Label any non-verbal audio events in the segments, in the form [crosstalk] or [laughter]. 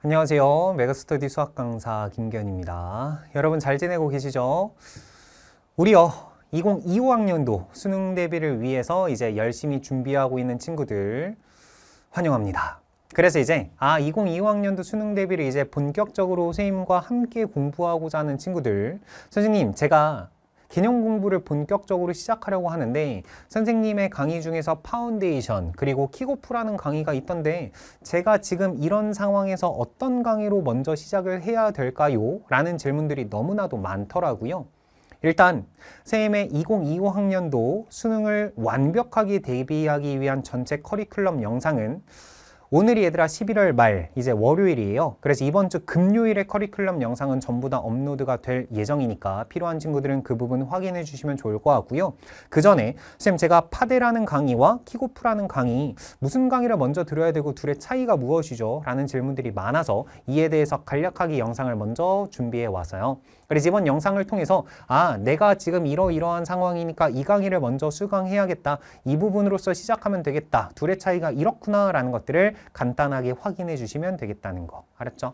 안녕하세요. 메가스터디 수학 강사 김견입니다. 여러분 잘 지내고 계시죠? 우리요. 2025학년도 수능 대비를 위해서 이제 열심히 준비하고 있는 친구들 환영합니다. 그래서 이제 아 2025학년도 수능 대비를 이제 본격적으로 선생님과 함께 공부하고자 하는 친구들 선생님 제가 개념 공부를 본격적으로 시작하려고 하는데 선생님의 강의 중에서 파운데이션 그리고 킥오프라는 강의가 있던데 제가 지금 이런 상황에서 어떤 강의로 먼저 시작을 해야 될까요? 라는 질문들이 너무나도 많더라고요. 일단 쌤의 2025학년도 수능을 완벽하게 대비하기 위한 전체 커리큘럼 영상은 오늘이 얘들아 11월 말 이제 월요일이에요 그래서 이번 주 금요일에 커리큘럼 영상은 전부 다 업로드가 될 예정이니까 필요한 친구들은 그 부분 확인해 주시면 좋을 것 같고요 그 전에 선생님 제가 파데라는 강의와 키고프라는 강의 무슨 강의를 먼저 들어야 되고 둘의 차이가 무엇이죠? 라는 질문들이 많아서 이에 대해서 간략하게 영상을 먼저 준비해 왔어요 그래서 이번 영상을 통해서 아 내가 지금 이러이러한 상황이니까 이 강의를 먼저 수강해야겠다. 이 부분으로서 시작하면 되겠다. 둘의 차이가 이렇구나 라는 것들을 간단하게 확인해 주시면 되겠다는 거 알았죠?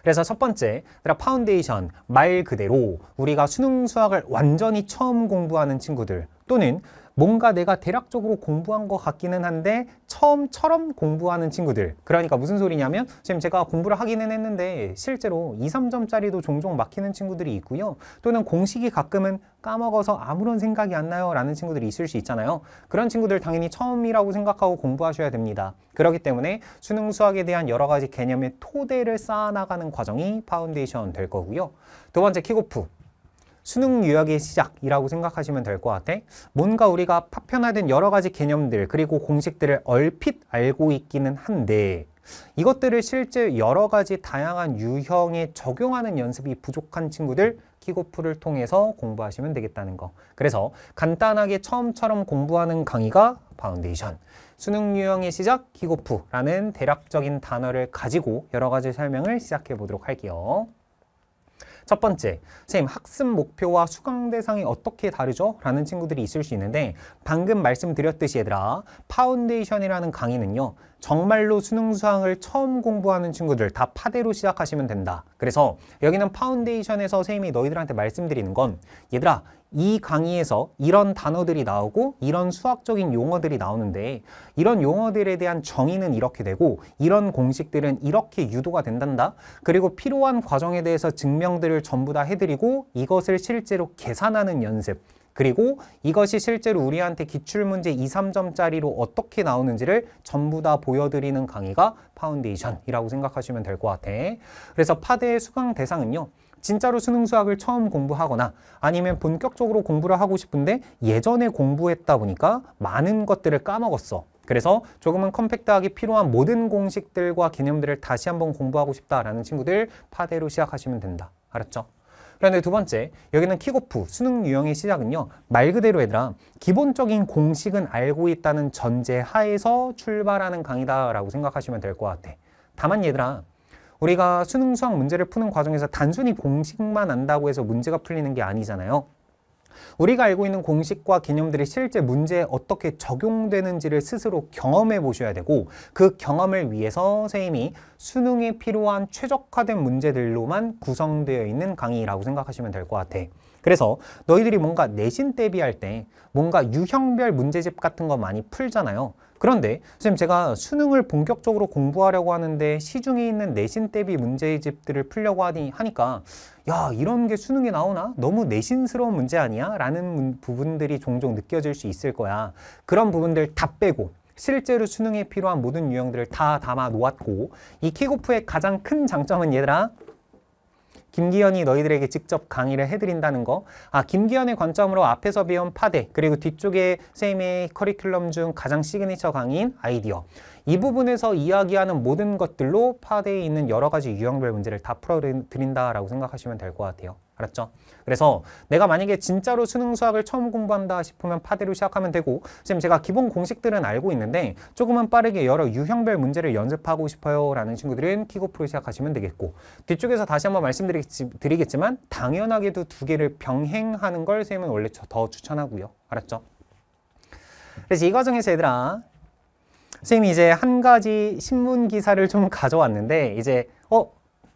그래서 첫 번째, 파운데이션, 말 그대로 우리가 수능 수학을 완전히 처음 공부하는 친구들 또는 뭔가 내가 대략적으로 공부한 것 같기는 한데 처음처럼 공부하는 친구들 그러니까 무슨 소리냐면 지금 제가 공부를 하기는 했는데 실제로 2, 3점짜리도 종종 막히는 친구들이 있고요 또는 공식이 가끔은 까먹어서 아무런 생각이 안 나요 라는 친구들이 있을 수 있잖아요 그런 친구들 당연히 처음이라고 생각하고 공부하셔야 됩니다 그렇기 때문에 수능 수학에 대한 여러 가지 개념의 토대를 쌓아나가는 과정이 파운데이션 될 거고요 두 번째 킥오프 수능 유학의 시작이라고 생각하시면 될 것 같아. 뭔가 우리가 파편화된 여러 가지 개념들 그리고 공식들을 얼핏 알고 있기는 한데 이것들을 실제 여러 가지 다양한 유형에 적용하는 연습이 부족한 친구들 키고프를 통해서 공부하시면 되겠다는 거. 그래서 간단하게 처음처럼 공부하는 강의가 파운데이션. 수능 유형의 시작 키고프라는 대략적인 단어를 가지고 여러 가지 설명을 시작해 보도록 할게요. 첫 번째, 선생님 학습 목표와 수강 대상이 어떻게 다르죠? 라는 친구들이 있을 수 있는데 방금 말씀드렸듯이 얘들아 파운데이션이라는 강의는요 정말로 수능 수학을 처음 공부하는 친구들 다 파대로 시작하시면 된다. 그래서 여기는 파운데이션에서 선생님이 너희들한테 말씀드리는 건 얘들아 이 강의에서 이런 단어들이 나오고 이런 수학적인 용어들이 나오는데 이런 용어들에 대한 정의는 이렇게 되고 이런 공식들은 이렇게 유도가 된단다. 그리고 필요한 과정에 대해서 증명들을 전부 다 해드리고 이것을 실제로 계산하는 연습 그리고 이것이 실제로 우리한테 기출문제 2, 3점짜리로 어떻게 나오는지를 전부 다 보여드리는 강의가 파운데이션이라고 생각하시면 될 것 같아. 그래서 파대의 수강 대상은요. 진짜로 수능 수학을 처음 공부하거나 아니면 본격적으로 공부를 하고 싶은데 예전에 공부했다 보니까 많은 것들을 까먹었어. 그래서 조금은 컴팩트하게 필요한 모든 공식들과 개념들을 다시 한번 공부하고 싶다라는 친구들 파대로 시작하시면 된다. 알았죠? 그런데 두 번째, 여기는 킥오프, 수능 유형의 시작은요. 말 그대로 얘들아, 기본적인 공식은 알고 있다는 전제 하에서 출발하는 강의다라고 생각하시면 될 것 같아. 다만 얘들아, 우리가 수능 수학 문제를 푸는 과정에서 단순히 공식만 안다고 해서 문제가 풀리는 게 아니잖아요. 우리가 알고 있는 공식과 개념들이 실제 문제에 어떻게 적용되는지를 스스로 경험해 보셔야 되고 그 경험을 위해서 선생님이 수능에 필요한 최적화된 문제들로만 구성되어 있는 강의라고 생각하시면 될 것 같아. 요 그래서 너희들이 뭔가 내신 대비할 때 뭔가 유형별 문제집 같은 거 많이 풀잖아요. 그런데 선생님 제가 수능을 본격적으로 공부하려고 하는데 시중에 있는 내신 대비 문제집들을 풀려고 하니, 하니까 야 이런 게 수능에 나오나? 너무 내신스러운 문제 아니야? 라는 부분들이 종종 느껴질 수 있을 거야. 그런 부분들 다 빼고 실제로 수능에 필요한 모든 유형들을 다 담아 놓았고 이 킥오프의 가장 큰 장점은 얘들아 김기현이 너희들에게 직접 강의를 해드린다는 거. 아, 김기현의 관점으로 앞에서 배운 파대, 그리고 뒤쪽에 쌤의 커리큘럼 중 가장 시그니처 강의인 아이디어. 이 부분에서 이야기하는 모든 것들로 파대에 있는 여러 가지 유형별 문제를 다 풀어드린다라고 생각하시면 될 것 같아요. 알았죠? 그래서 내가 만약에 진짜로 수능 수학을 처음 공부한다 싶으면 파대로 시작하면 되고 지금 제가 기본 공식들은 알고 있는데 조금만 빠르게 여러 유형별 문제를 연습하고 싶어요 라는 친구들은 킥오프로 시작하시면 되겠고 뒤쪽에서 다시 한번 말씀드리겠지만 당연하게도 두 개를 병행하는 걸 선생님은 원래 더 추천하고요. 알았죠? 그래서 이 과정에서 얘들아 선생님이 이제 한 가지 신문 기사를 좀 [laughs] 가져왔는데 이제 어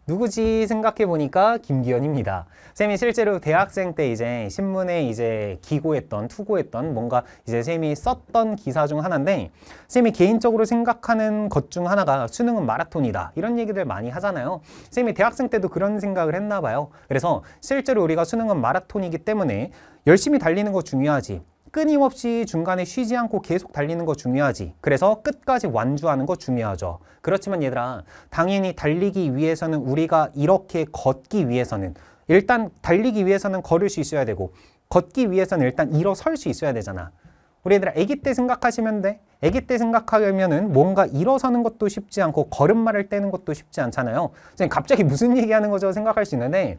누구지 생각해 보니까 김기현입니다. 쌤이 실제로 대학생 때 이제 신문에 이제 기고했던 투고했던 뭔가 이제 쌤이 썼던 기사 중 하나인데 쌤이 개인적으로 생각하는 것 중 하나가 수능은 마라톤이다 이런 얘기들 많이 하잖아요. 쌤이 대학생 때도 그런 생각을 했나 봐요. 그래서 실제로 우리가 수능은 마라톤이기 때문에 열심히 달리는 거 중요하지 끊임없이 중간에 쉬지 않고 계속 달리는 거 중요하지. 그래서 끝까지 완주하는 거 중요하죠. 그렇지만 얘들아, 당연히 달리기 위해서는 우리가 이렇게 걷기 위해서는 일단 달리기 위해서는 걸을 수 있어야 되고 걷기 위해서는 일단 일어설 수 있어야 되잖아. 우리 애들 아기 때 생각하시면 돼. 아기 때 생각하면은 뭔가 일어서는 것도 쉽지 않고 걸음마를 떼는 것도 쉽지 않잖아요. 지금 갑자기 무슨 얘기하는 거죠 생각할 수 있는데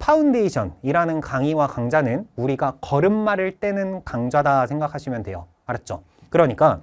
파운데이션이라는 강의와 강좌는 우리가 걸음마를 떼는 강좌다 생각하시면 돼요. 알았죠? 그러니까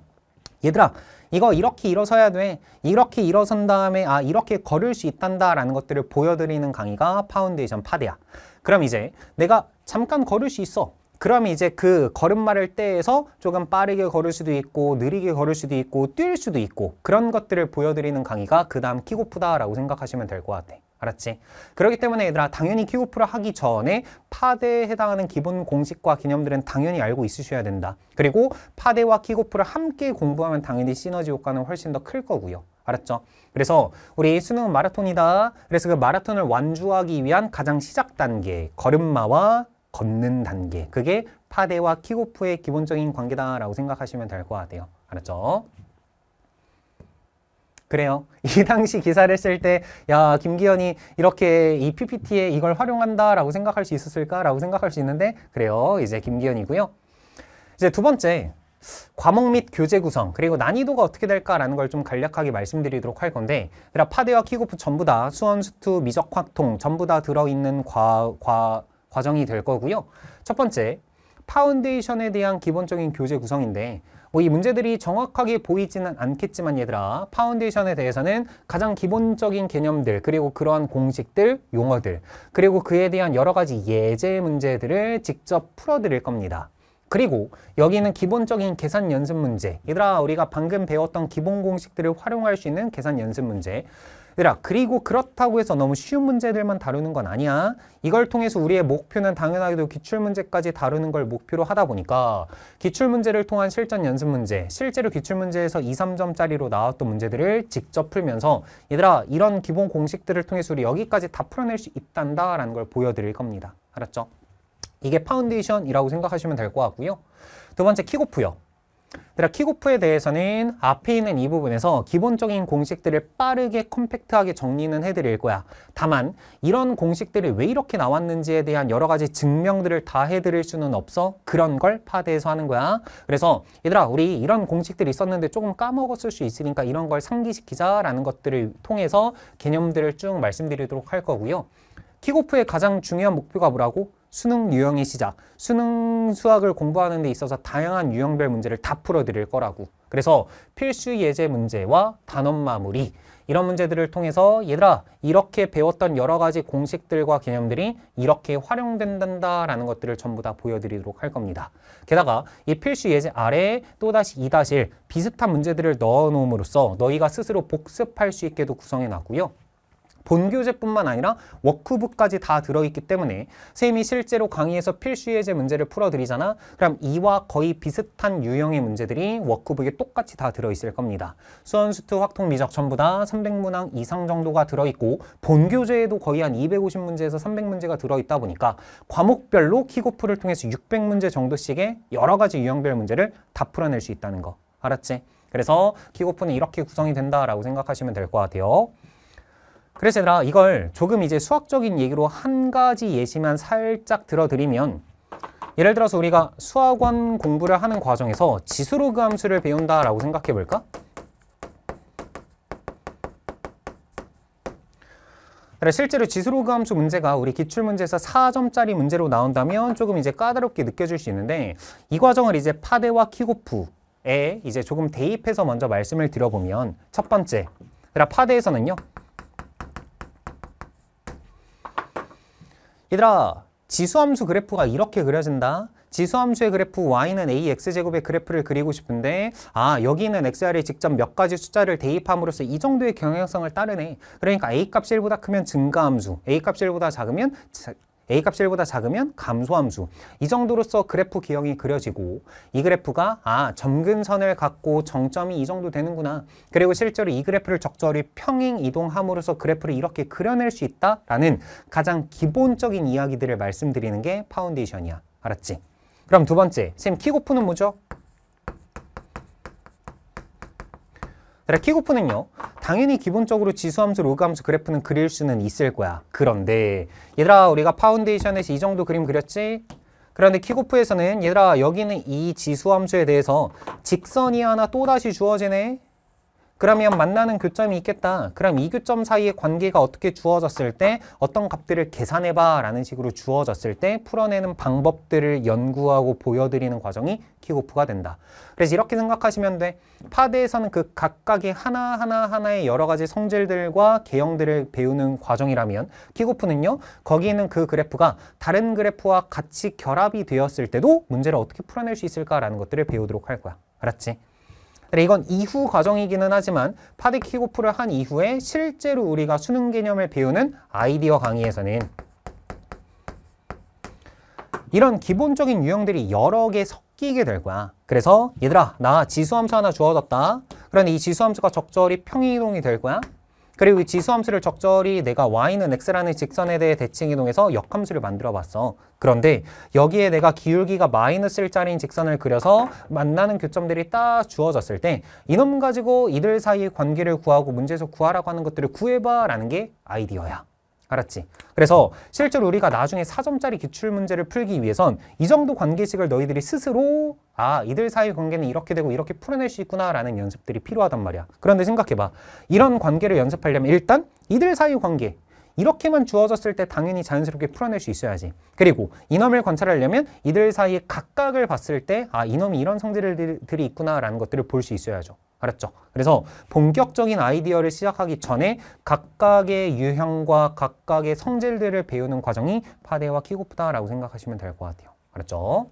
얘들아 이거 이렇게 일어서야 돼 이렇게 일어선 다음에 아 이렇게 걸을 수 있단다 라는 것들을 보여드리는 강의가 파운데이션 파대야 그럼 이제 내가 잠깐 걸을 수 있어 그럼 이제 그 걸음마를 때에서 조금 빠르게 걸을 수도 있고 느리게 걸을 수도 있고 뛸 수도 있고 그런 것들을 보여드리는 강의가 그 다음 킥오프다라고 생각하시면 될 것 같아. 알았지? 그렇기 때문에 얘들아 당연히 킥오프를 하기 전에 파대에 해당하는 기본 공식과 개념들은 당연히 알고 있으셔야 된다. 그리고 파대와 킥오프를 함께 공부하면 당연히 시너지 효과는 훨씬 더 클 거고요. 알았죠? 그래서 우리 수능은 마라톤이다. 그래서 그 마라톤을 완주하기 위한 가장 시작 단계 걸음마와 걷는 단계. 그게 파데와 키고프의 기본적인 관계다라고 생각하시면 될 것 같아요. 알았죠? 그래요. [laughs] 이 당시 기사를 쓸 때 야 김기현이 이렇게 이 PPT에 이걸 활용한다라고 생각할 수 있었을까라고 생각할 수 있는데 그래요. 이제 김기현이고요. 이제 두 번째 과목 및 교재 구성 그리고 난이도가 어떻게 될까라는 걸 좀 간략하게 말씀드리도록 할 건데 그라 파데와 키고프 전부 다 수원수투 미적확통 전부 다 들어있는 과, 과 과정이 될 거고요. 첫 번째, 파운데이션에 대한 기본적인 교재 구성인데 뭐 이 문제들이 정확하게 보이지는 않겠지만 얘들아 파운데이션에 대해서는 가장 기본적인 개념들 그리고 그러한 공식들, 용어들 그리고 그에 대한 여러 가지 예제 문제들을 직접 풀어드릴 겁니다. 그리고 여기는 기본적인 계산 연습 문제 얘들아 우리가 방금 배웠던 기본 공식들을 활용할 수 있는 계산 연습 문제 얘들아 그리고 그렇다고 해서 너무 쉬운 문제들만 다루는 건 아니야. 이걸 통해서 우리의 목표는 당연하게도 기출문제까지 다루는 걸 목표로 하다 보니까 기출문제를 통한 실전 연습 문제, 실제로 기출문제에서 2, 3점짜리로 나왔던 문제들을 직접 풀면서 얘들아 이런 기본 공식들을 통해서 우리 여기까지 다 풀어낼 수 있단다 라는 걸 보여드릴 겁니다. 알았죠? 이게 파운데이션이라고 생각하시면 될 것 같고요. 두 번째 킥오프요. 그러나 킥프에 대해서는 앞에 있는 이 부분에서 기본적인 공식들을 빠르게 컴팩트하게 정리는 해드릴 거야. 다만 이런 공식들이 왜 이렇게 나왔는지에 대한 여러 가지 증명들을 다 해드릴 수는 없어. 그런 걸 파대에서 하는 거야. 그래서 얘들아 우리 이런 공식들이 있었는데 조금 까먹었을 수 있으니까 이런 걸 상기시키자라는 것들을 통해서 개념들을 쭉 말씀드리도록 할 거고요. 키고프의 가장 중요한 목표가 뭐라고? 수능 유형의 시작, 수능 수학을 공부하는 데 있어서 다양한 유형별 문제를 다 풀어드릴 거라고. 그래서 필수 예제 문제와 단원 마무리, 이런 문제들을 통해서 얘들아 이렇게 배웠던 여러 가지 공식들과 개념들이 이렇게 활용된다라는 것들을 전부 다 보여드리도록 할 겁니다. 게다가 이 필수 예제 아래에 또다시 2-1 비슷한 문제들을 넣어놓음으로써 너희가 스스로 복습할 수 있게도 구성해 놨고요. 본교재뿐만 아니라 워크북까지 다 들어있기 때문에 쌤이 실제로 강의에서 필수 예제 문제를 풀어드리잖아 그럼 이와 거의 비슷한 유형의 문제들이 워크북에 똑같이 다 들어있을 겁니다 수원수트 확통 미적 전부 다 300문항 이상 정도가 들어있고 본교재에도 거의 한 250문제에서 300문제가 들어있다 보니까 과목별로 키고프를 통해서 600문제 정도씩의 여러 가지 유형별 문제를 다 풀어낼 수 있다는 거 알았지? 그래서 키고프는 이렇게 구성이 된다라고 생각하시면 될 것 같아요. 그래서 얘들아 이걸 조금 이제 수학적인 얘기로 한 가지 예시만 살짝 들어드리면 예를 들어서 우리가 수학원 공부를 하는 과정에서 지수로그 함수를 배운다라고 생각해 볼까? 그래, 실제로 지수로그 함수 문제가 우리 기출문제에서 4점짜리 문제로 나온다면 조금 이제 까다롭게 느껴질 수 있는데 이 과정을 이제 파데와 키고프에 이제 조금 대입해서 먼저 말씀을 드려보면 첫 번째, 그래, 파데에서는요. 얘들아 지수함수 그래프가 이렇게 그려진다. 지수함수의 그래프 y는 ax제곱의 그래프를 그리고 싶은데 아 여기 있는 xr이 직접 몇 가지 숫자를 대입함으로써 이 정도의 경향성을 따르네. 그러니까 a 값 1보다 크면 증가함수, a 값 1보다 작으면 A값이 1보다 작으면 감소함수 이 정도로서 그래프 기형이 그려지고 이 그래프가 아 점근선을 갖고 정점이 이 정도 되는구나 그리고 실제로 이 그래프를 적절히 평행 이동함으로써 그래프를 이렇게 그려낼 수 있다라는 가장 기본적인 이야기들을 말씀드리는 게 파운데이션이야 알았지? 그럼 두 번째 쌤 키고프는 뭐죠? 키고프는요 당연히 기본적으로 지수함수, 로그함수 그래프는 그릴 수는 있을 거야 그런데 얘들아 우리가 파운데이션에서 이 정도 그림 그렸지? 그런데 키고프에서는 얘들아 여기는 이 지수함수에 대해서 직선이 하나 또다시 주어지네 그러면 만나는 교점이 있겠다. 그럼 이 교점 사이의 관계가 어떻게 주어졌을 때 어떤 값들을 계산해봐 라는 식으로 주어졌을 때 풀어내는 방법들을 연구하고 보여드리는 과정이 키고프가 된다. 그래서 이렇게 생각하시면 돼. 파드에서는 그 각각의 하나하나 하나의 여러 가지 성질들과 개형들을 배우는 과정이라면 키고프는요. 거기 있는 그 그래프가 다른 그래프와 같이 결합이 되었을 때도 문제를 어떻게 풀어낼 수 있을까라는 것들을 배우도록 할 거야. 알았지? 근데 이건 이후 과정이기는 하지만 파디키고프를 한 이후에 실제로 우리가 수능 개념을 배우는 아이디어 강의에서는 이런 기본적인 유형들이 여러 개 섞이게 될 거야. 그래서 얘들아 나 지수함수 하나 주어졌다. 그런이 지수함수가 적절히 평행이동이 될 거야. 그리고 이 지수함수를 적절히 내가 y는 x라는 직선에 대해 대칭 이동해서 역함수를 만들어 봤어. 그런데 여기에 내가 기울기가 마이너스 1짜리인 직선을 그려서 만나는 교점들이 딱 주어졌을 때 이놈 가지고 이들 사이의 관계를 구하고 문제에서 구하라고 하는 것들을 구해봐 라는 게 아이디어야. 알았지? 그래서 실제로 우리가 나중에 4점짜리 기출문제를 풀기 위해선 이 정도 관계식을 너희들이 스스로 아 이들 사이 관계는 이렇게 되고 이렇게 풀어낼 수 있구나라는 연습들이 필요하단 말이야. 그런데 생각해봐. 이런 관계를 연습하려면 일단 이들 사이 관계 이렇게만 주어졌을 때 당연히 자연스럽게 풀어낼 수 있어야지. 그리고 이놈을 관찰하려면 이들 사이의 각각을 봤을 때아 이놈이 이런 성질들이 있구나라는 것들을 볼 수 있어야죠. 알았죠? 그래서 본격적인 아이디어를 시작하기 전에 각각의 유형과 각각의 성질들을 배우는 과정이 파데와 키고프다라고 생각하시면 될 것 같아요. 알았죠?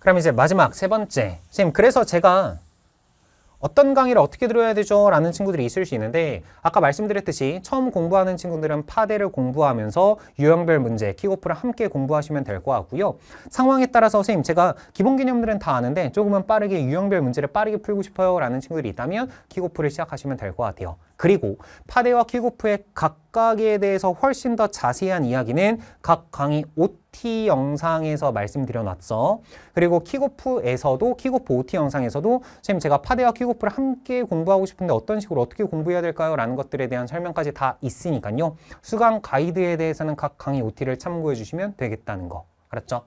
그럼 이제 마지막 세 번째 선생님 그래서 제가 어떤 강의를 어떻게 들어야 되죠? 라는 친구들이 있을 수 있는데 아까 말씀드렸듯이 처음 공부하는 친구들은 파대를 공부하면서 유형별 문제, 킥오프를 함께 공부하시면 될 것 같고요. 상황에 따라서 선생님 제가 기본 개념들은 다 아는데 조금은 빠르게 유형별 문제를 빠르게 풀고 싶어요 라는 친구들이 있다면 킥오프를 시작하시면 될 것 같아요. 그리고 파데와 키고프의 각각에 대해서 훨씬 더 자세한 이야기는 각 강의 OT 영상에서 말씀드려 놨죠. 그리고 키고프에서도 키고프 OT 영상에서도 지금 제가 파데와 키고프를 함께 공부하고 싶은데 어떤 식으로 어떻게 공부해야 될까요? 라는 것들에 대한 설명까지 다 있으니까요. 수강 가이드에 대해서는 각 강의 OT를 참고해 주시면 되겠다는 거. 알았죠?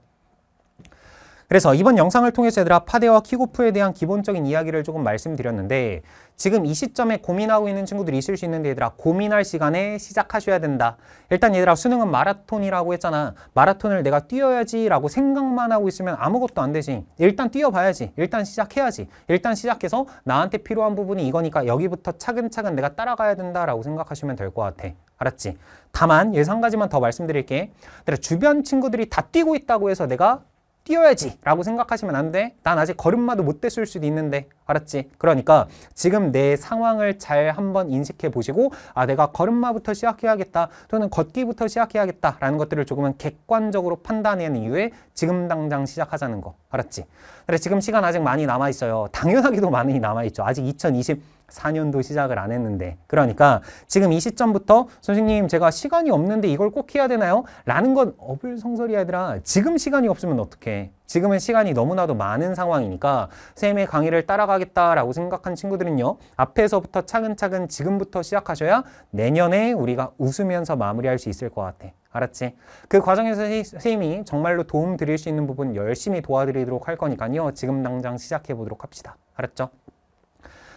그래서 이번 영상을 통해서 얘들아 파데와 키고프에 대한 기본적인 이야기를 조금 말씀드렸는데 지금 이 시점에 고민하고 있는 친구들이 있을 수 있는데 얘들아 고민할 시간에 시작하셔야 된다. 일단 얘들아 수능은 마라톤이라고 했잖아. 마라톤을 내가 뛰어야지 라고 생각만 하고 있으면 아무것도 안 되지. 일단 뛰어봐야지. 일단 시작해야지. 일단 시작해서 나한테 필요한 부분이 이거니까 여기부터 차근차근 내가 따라가야 된다라고 생각하시면 될 것 같아. 알았지? 다만 예상 가지만 더 말씀드릴게. 주변 친구들이 다 뛰고 있다고 해서 내가 뛰어야지 라고 생각하시면 안 돼. 난 아직 걸음마도 못 됐을 수도 있는데. 알았지? 그러니까 지금 내 상황을 잘 한번 인식해 보시고 아 내가 걸음마부터 시작해야겠다 또는 걷기부터 시작해야겠다 라는 것들을 조금은 객관적으로 판단하는 이유에 지금 당장 시작하자는 거. 알았지? 그래 지금 시간 아직 많이 남아있어요. 당연하게도 많이 남아있죠. 아직 2020 4년도 시작을 안 했는데 그러니까 지금 이 시점부터 선생님 제가 시간이 없는데 이걸 꼭 해야 되나요? 라는 건어불성설이 아니라 지금 시간이 없으면 어떡해 지금은 시간이 너무나도 많은 상황이니까 쌤의 강의를 따라가겠다라고 생각한 친구들은요 앞에서부터 차근차근 지금부터 시작하셔야 내년에 우리가 웃으면서 마무리할 수 있을 것 같아 알았지? 그 과정에서 선생님이 정말로 도움 드릴 수 있는 부분 열심히 도와드리도록 할 거니까요 지금 당장 시작해 보도록 합시다 알았죠?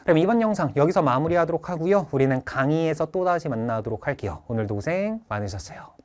그럼 이번 영상 여기서 마무리하도록 하고요. 우리는 강의에서 또다시 만나도록 할게요. 오늘도 고생 많으셨어요.